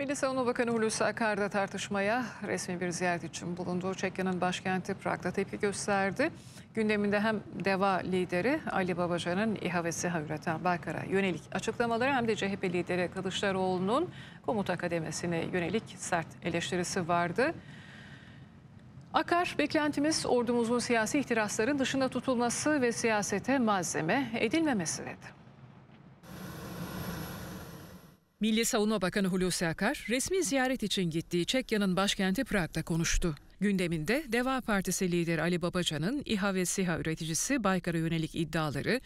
Milli Savunma Bakanı Hulusi Akar da tartışmaya resmi bir ziyaret için bulunduğu Çekya'nın başkenti Prag'da tepki gösterdi. Gündeminde hem DEVA lideri Ali Babacan'ın İHA ve SİHA üreten Baykar'a yönelik açıklamaları hem de CHP lideri Kılıçdaroğlu'nun komuta kademesine yönelik sert eleştirisi vardı. Akar, beklentimiz ordumuzun siyasi ihtirasların dışında tutulması ve siyasete malzeme edilmemesi dedi. Milli Savunma Bakanı Hulusi Akar resmi ziyaret için gittiği Çekya'nın başkenti Prag'da konuştu. Gündeminde Deva Partisi lideri Ali Babacan'ın İHA ve SİHA üreticisi Baykar'a yönelik iddiaları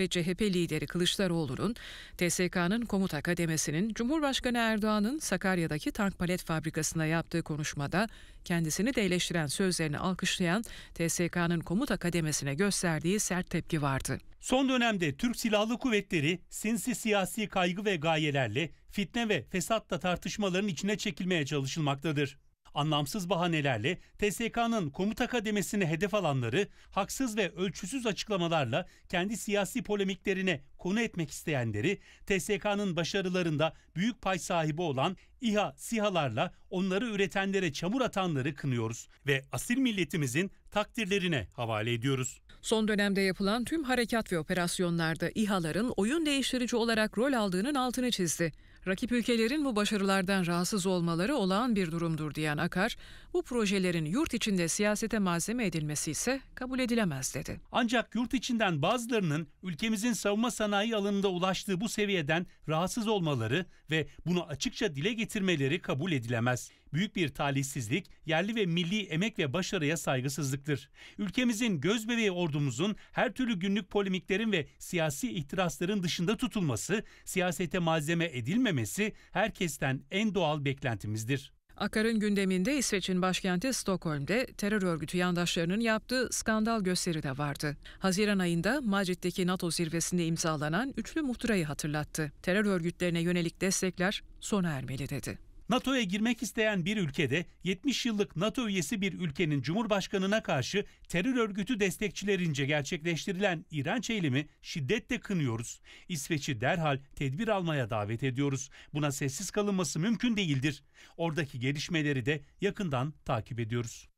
ve CHP lideri Kılıçdaroğlu'nun TSK'nın komut akademisinin Cumhurbaşkanı Erdoğan'ın Sakarya'daki tank palet fabrikasına yaptığı konuşmada kendisini de sözlerini alkışlayan TSK'nın komut akademisine gösterdiği sert tepki vardı. Son dönemde Türk Silahlı Kuvvetleri sinsi siyasi kaygı ve gayelerle fitne ve fesatla tartışmaların içine çekilmeye çalışılmaktadır. Anlamsız bahanelerle TSK'nın komuta kademesini hedef alanları haksız ve ölçüsüz açıklamalarla kendi siyasi polemiklerine konu etmek isteyenleri TSK'nın başarılarında büyük pay sahibi olan İHA, SİHA'larla onları üretenlere çamur atanları kınıyoruz ve asil milletimizin takdirlerine havale ediyoruz. Son dönemde yapılan tüm harekat ve operasyonlarda İHA'ların oyun değiştirici olarak rol aldığının altını çizdi. Rakip ülkelerin bu başarılardan rahatsız olmaları olağan bir durumdur diyen Akar, bu projelerin yurt içinde siyasete malzeme edilmesi ise kabul edilemez dedi. Ancak yurt içinden bazılarının ülkemizin savunma sanayi sanayi alanında ulaştığı bu seviyeden rahatsız olmaları ve bunu açıkça dile getirmeleri kabul edilemez. Büyük bir talihsizlik yerli ve milli emek ve başarıya saygısızlıktır. Ülkemizin gözbebeği ordumuzun her türlü günlük polemiklerin ve siyasi ihtirasların dışında tutulması, siyasete malzeme edilmemesi herkesten en doğal beklentimizdir. Akar'ın gündeminde İsveç'in başkenti Stockholm'de terör örgütü yandaşlarının yaptığı skandal gösteri de vardı. Haziran ayında Madrid'deki NATO zirvesinde imzalanan üçlü muhtırayı hatırlattı. Terör örgütlerine yönelik destekler sona ermeli dedi. NATO'ya girmek isteyen bir ülkede 70 yıllık NATO üyesi bir ülkenin cumhurbaşkanına karşı terör örgütü destekçilerince gerçekleştirilen iğrenç eylemi şiddetle kınıyoruz. İsveç'i derhal tedbir almaya davet ediyoruz. Buna sessiz kalınması mümkün değildir. Oradaki gelişmeleri de yakından takip ediyoruz.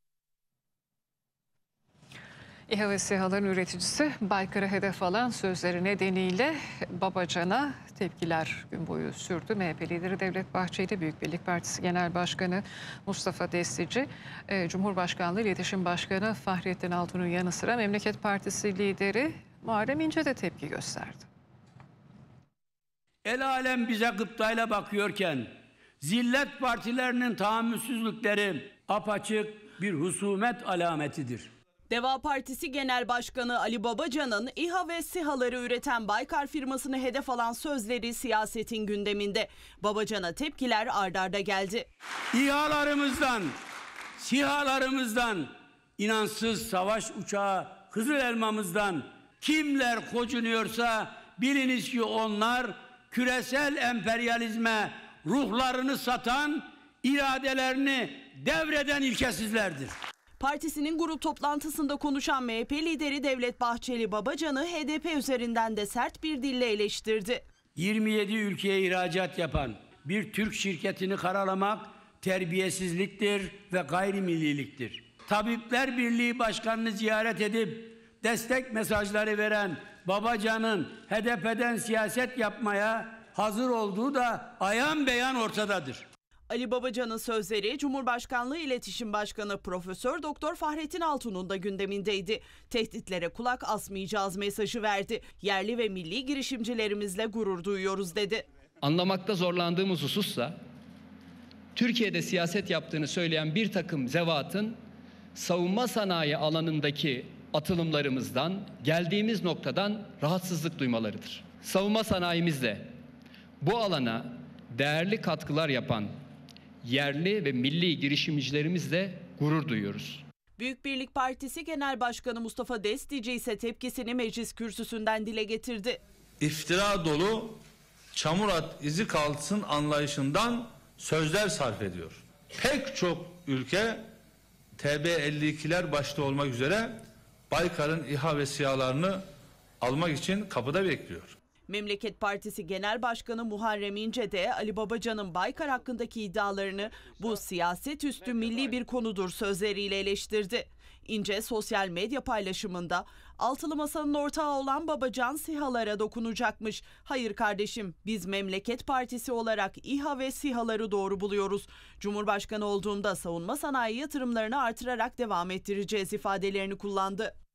İHA ve SİHA'ların üreticisi Baykar'ı hedef alan sözleri nedeniyle Babacan'a tepkiler gün boyu sürdü. MHP lideri Devlet Bahçeli, Büyük Birlik Partisi Genel Başkanı Mustafa Destici, e, Cumhurbaşkanlığı İletişim Başkanı Fahrettin Altun'un yanı sıra Memleket Partisi lideri Muharrem İnce de tepki gösterdi. El alem bize gıptayla bakıyorken zillet partilerinin tahammülsüzlükleri apaçık bir husumet alametidir. Deva Partisi Genel Başkanı Ali Babacan'ın İHA ve SİHA'ları üreten Baykar firmasını hedef alan sözleri siyasetin gündeminde. Babacan'a tepkiler ardarda geldi. İHA'larımızdan, SİHA'larımızdan, inansız savaş uçağı, Kızıl Elmamızdan kimler kocunuyorsa biliniz ki onlar küresel emperyalizme ruhlarını satan, iradelerini devreden ilkesizlerdir. Partisinin grup toplantısında konuşan MHP lideri Devlet Bahçeli Babacan'ı HDP üzerinden de sert bir dille eleştirdi. 27 ülkeye ihracat yapan bir Türk şirketini karalamak terbiyesizliktir ve gayrimilliliktir. Tabipler Birliği Başkanı'nı ziyaret edip destek mesajları veren Babacan'ın HDP'den siyaset yapmaya hazır olduğu da ayan beyan ortadadır. Ali Babacan'ın sözleri Cumhurbaşkanlığı İletişim Başkanı Profesör Doktor Fahrettin Altun'un da gündemindeydi. Tehditlere kulak asmayacağız mesajı verdi. Yerli ve milli girişimcilerimizle gurur duyuyoruz dedi. Anlamakta zorlandığımız husussa Türkiye'de siyaset yaptığını söyleyen bir takım zevatın savunma sanayi alanındaki atılımlarımızdan, geldiğimiz noktadan rahatsızlık duymalarıdır. Savunma sanayimizle bu alana değerli katkılar yapan yerli ve milli girişimcilerimizle gurur duyuyoruz. Büyük Birlik Partisi Genel Başkanı Mustafa Destici ise tepkisini meclis kürsüsünden dile getirdi. İftira dolu çamur at izi kalsın anlayışından sözler sarf ediyor. Pek çok ülke TB52'ler başta olmak üzere Baykar'ın İHA ve SİHA'larını almak için kapıda bekliyor. Memleket Partisi Genel Başkanı Muharrem İnce de Ali Babacan'ın Baykar hakkındaki iddialarını bu siyaset üstü milli bir konudur sözleriyle eleştirdi. İnce sosyal medya paylaşımında altılı masanın ortağı olan Babacan sihalara dokunacakmış. Hayır kardeşim biz Memleket Partisi olarak İHA ve sihaları doğru buluyoruz. Cumhurbaşkanı olduğumda savunma sanayi yatırımlarını artırarak devam ettireceğiz ifadelerini kullandı.